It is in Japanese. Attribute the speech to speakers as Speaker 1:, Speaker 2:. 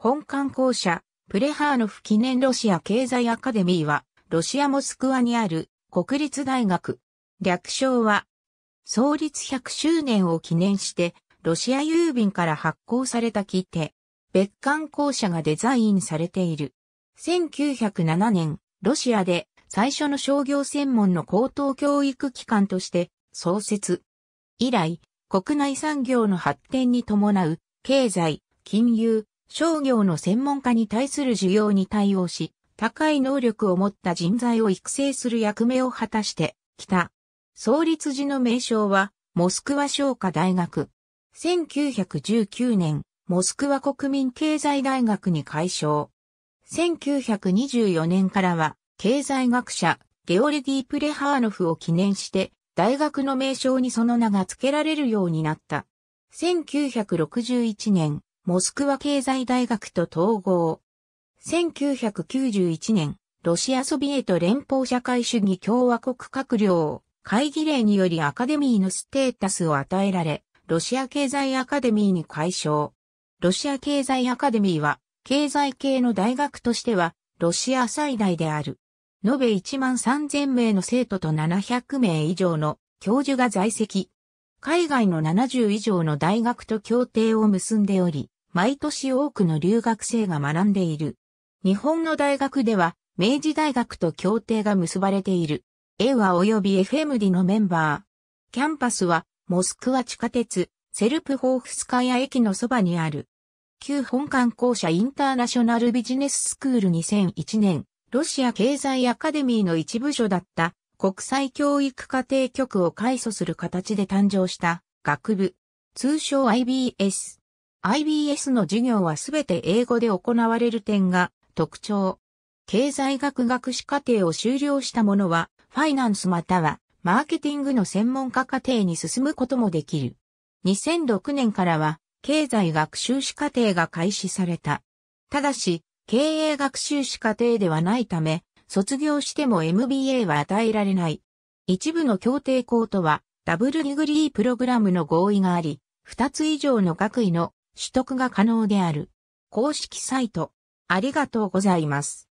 Speaker 1: 本館校舎、プレハーノフ記念ロシア経済アカデミーは、ロシアモスクワにある国立大学。略称は、創立100周年を記念して、ロシア郵便から発行された切手、別館校舎がデザインされている。1907年、ロシアで最初の商業専門の高等教育機関として創設。以来、国内産業の発展に伴う経済、金融、商業の専門家に対する需要に対応し、高い能力を持った人材を育成する役目を果たしてきた。創立時の名称は、モスクワ商科大学。1919年、モスクワ国民経済大学に改称。1924年からは、経済学者、ゲオルディ・プレハーノフを記念して、大学の名称にその名が付けられるようになった。1961年、モスクワ経済大学と統合。1991年、ロシアソビエト連邦社会主義共和国閣僚会議令によりアカデミーのステータスを与えられ、ロシア経済アカデミーに解消。ロシア経済アカデミーは、経済系の大学としては、ロシア最大である。延べ1万3000名の生徒と700名以上の教授が在籍。海外の70以上の大学と協定を結んでおり、毎年多くの留学生が学んでいる。日本の大学では、明治大学と協定が結ばれている。A は及び FMD のメンバー。キャンパスは、モスクワ地下鉄、セルプホーフスカヤ駅のそばにある。旧本館校舎インターナショナルビジネススクール2001年、ロシア経済アカデミーの一部所だった国際教育家庭局を改組する形で誕生した学部、通称 IBS。IBS の授業はすべて英語で行われる点が特徴。経済学学士課程を修了した者は、ファイナンスまたはマーケティングの専門家課程に進むこともできる。2006年からは、経済学習士課程が開始された。ただし、経営学習士課程ではないため、卒業しても MBA は与えられない。一部の協定校とは、ダブルディグリープログラムの合意があり、二つ以上の学位の取得が可能である。公式サイト、ありがとうございます。